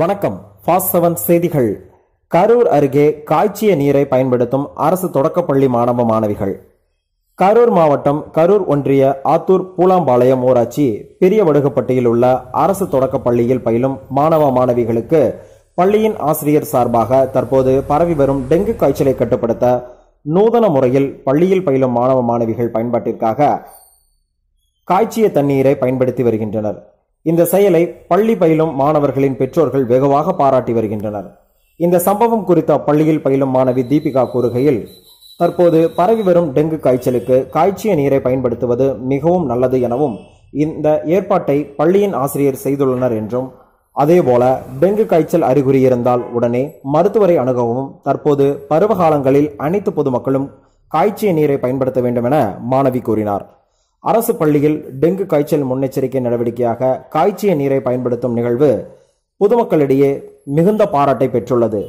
வணக்கம் fast seven செய்திகள் கரூர் அருகே காய்ச்சிய நீரை பயன்படுத்தும் அரசு தொடக்கப்பள்ளி மாணவ மாணவிகள் கரூர் மாவட்டம் கரூர் ஒன்றிய ஆத்தூர் பூலாம்பாளையம் ஊராட்சி பெரிய வடுகப்பட்டியில் உள்ள அரசு தொடக்கப்பள்ளியில் பயிலும் மாணவ மாணவிகளுக்கு பள்ளியின் ஆசிரியர் சார்பாக தற்போது பரவி வரும் டெங்கு காய்ச்சலை கட்டுப்படுத்த நூதன முறையில் பள்ளியில் பயிலும் மாணவ மாணவிகள் பயன்பாட்டிற்காக காய்ச்சிய தண்ணீரை பயன்படுத்தி வருகின்றனர் இந்த செயலை பள்ளி பயிலும் மாணவர்களின் பெற்றோர்கள் வெகுவாக பாராட்டி வருகின்றனர் இந்த சம்பவம் குறித்த பள்ளியில் பயிலும் மாணவி தீபிகா கூறுகையில் தற்போது பரவி வரும் டெங்கு காய்ச்சலுக்கு காய்ச்சிய நீரை பயன்படுத்துவது மிகவும் நல்லது எனவும் இந்த ஏற்பாட்டை பள்ளியின் ஆசிரியர் செய்துள்ளனர் என்றும் அதேபோல டெங்கு காய்ச்சல் அறிகுறி இருந்தால் உடனே மருத்துவரை அணுகவும் தற்போது பருவகாலங்களில் அனைத்து பொதுமக்களும் காய்ச்சிய நீரை பயன்படுத்த வேண்டும் என மாணவி கூறினார் அரசு பள்ளியில் டெங்கு காய்ச்சல் முன்னெச்சரிக்கை நடவடிக்கையாக காய்ச்சிய நீரை பயன்படுத்தும் நிகழ்வு பொதுமக்களிடையே மிகுந்த பாராட்டை பெற்றுள்ளது